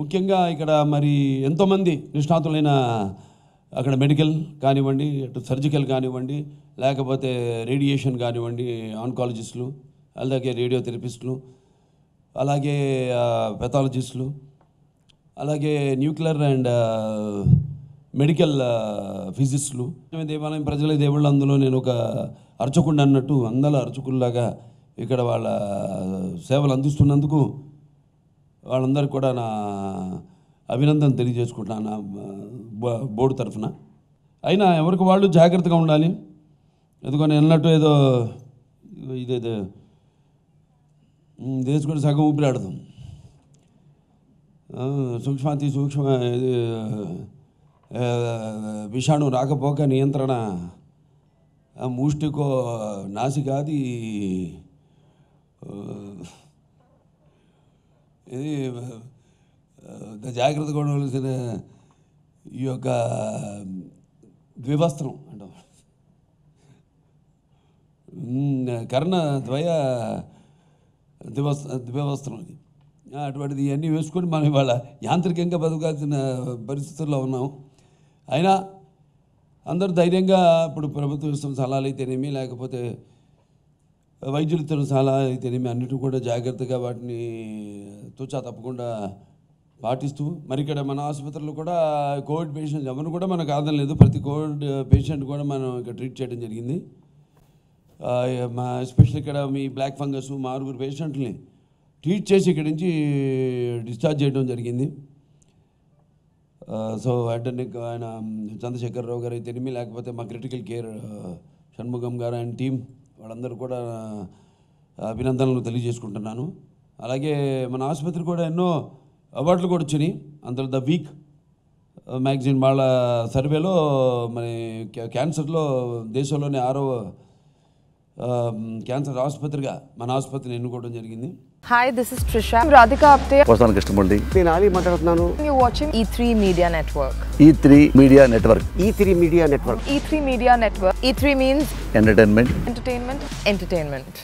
ముఖ్యంగా ఇక్కడ మరి ఎంతోమంది నిష్ణాతులైన అక్కడ మెడికల్ కానివ్వండి అటు సర్జికల్ కానివ్వండి లేకపోతే రేడియేషన్ కానివ్వండి ఆన్కాలజిస్టులు అలాగే రేడియోథెరపిస్టులు అలాగే పెథాలజిస్టులు అలాగే న్యూక్లియర్ అండ్ మెడికల్ ఫిజిస్టులు దేవాలయం ప్రజల దేవుళ్ళు అందులో నేను ఒక అర్చకుండా అన్నట్టు అందరూ అర్చకుల్లాగా ఇక్కడ వాళ్ళ సేవలు అందిస్తున్నందుకు వాళ్ళందరూ కూడా నా అభినందన తెలియజేసుకుంటున్నాను నా బోర్డు తరఫున అయినా ఎవరికి వాళ్ళు జాగ్రత్తగా ఉండాలి ఎందుకో నేను ఏదో ఇదేదో దేశకుడు సగం ఊపిరాడదాం సూక్ష్మాతి సూక్ష్మ విషాణు రాకపోక నియంత్రణ ముష్టికో నాసికాది ఇది జాగ్రత్త ఉండవలసిన ఈ యొక్క ద్విభస్త్రం అంటాం కర్ణ ద్వయ దివస్ ద్వివస్త్రం ఇది అటువంటిది ఇవన్నీ వేసుకొని మనం ఇవాళ యాంత్రికంగా బతకాల్సిన పరిస్థితుల్లో ఉన్నాం అయినా అందరూ ధైర్యంగా ఇప్పుడు ప్రభుత్వ సలహాలు అయితేనేమి లేకపోతే చాలా అయితే మేము అన్నిటి కూడా జాగ్రత్తగా వాటిని తుచా తప్పకుండా పాటిస్తూ మరి ఇక్కడ మన ఆసుపత్రిలో కూడా కోవిడ్ పేషెంట్స్ ఎవరు కూడా మనకు లేదు ప్రతి కోవిడ్ పేషెంట్ కూడా మనం ఇక్కడ ట్రీట్ చేయడం జరిగింది మా ఎస్పెషల్ ఇక్కడ మీ బ్లాక్ ఫంగస్ మా ఆరుగురు పేషెంట్ని ట్రీట్ చేసి ఇక్కడి నుంచి డిశ్చార్జ్ చేయడం జరిగింది సో వెంటనే ఆయన చంద్రశేఖర్ రావు గారు అయితే లేకపోతే మా క్రిటికల్ కేర్ షణ్ముఖం గారు అండ్ టీం వాళ్ళందరూ కూడా అభినందనలు తెలియజేసుకుంటున్నాను అలాగే మన ఆసుపత్రి కూడా ఎన్నో అవార్డులు కూడా వచ్చినాయి అందులో ద వీక్ మ్యాగజైన్ వాళ్ళ సర్వేలో మరి క్యాన్సర్లో దేశంలోనే ఆరో క్యాన్సర్ ఆసుపత్రిగా మన ఆసుపత్రిని ఎన్నుకోవడం జరిగింది hi this is Trisha Radhika Apte ప్రస్తుతానికి కృష్ణమండి నేను ఆలి మాట్లాడుతున్నాను you watching E three media network E three media network E three media network E three media network E three means entertainment entertainment entertainment